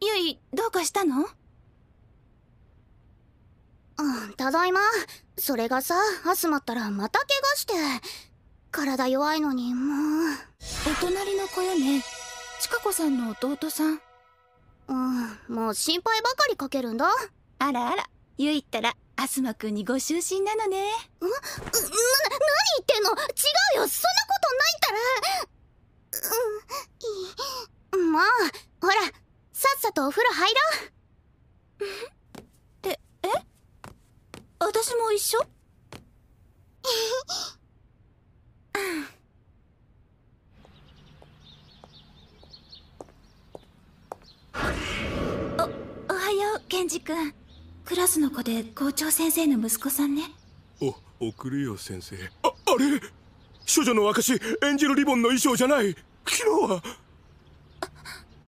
りゆいどうかしたのうんただいまそれがさアスマったらまた怪我して体弱いのにもうお隣の子よね千佳子さんの弟さんうんもう心配ばかりかけるんだあらあらゆいったらアスマくんにご就寝なのねんな何もうほらさっさとお風呂入ろうええ私も一緒おおはようケンジ君クラスの子で校長先生の息子さんねお送るよ先生ああれ処女の証エンジェルリボンの衣装じゃない昨日は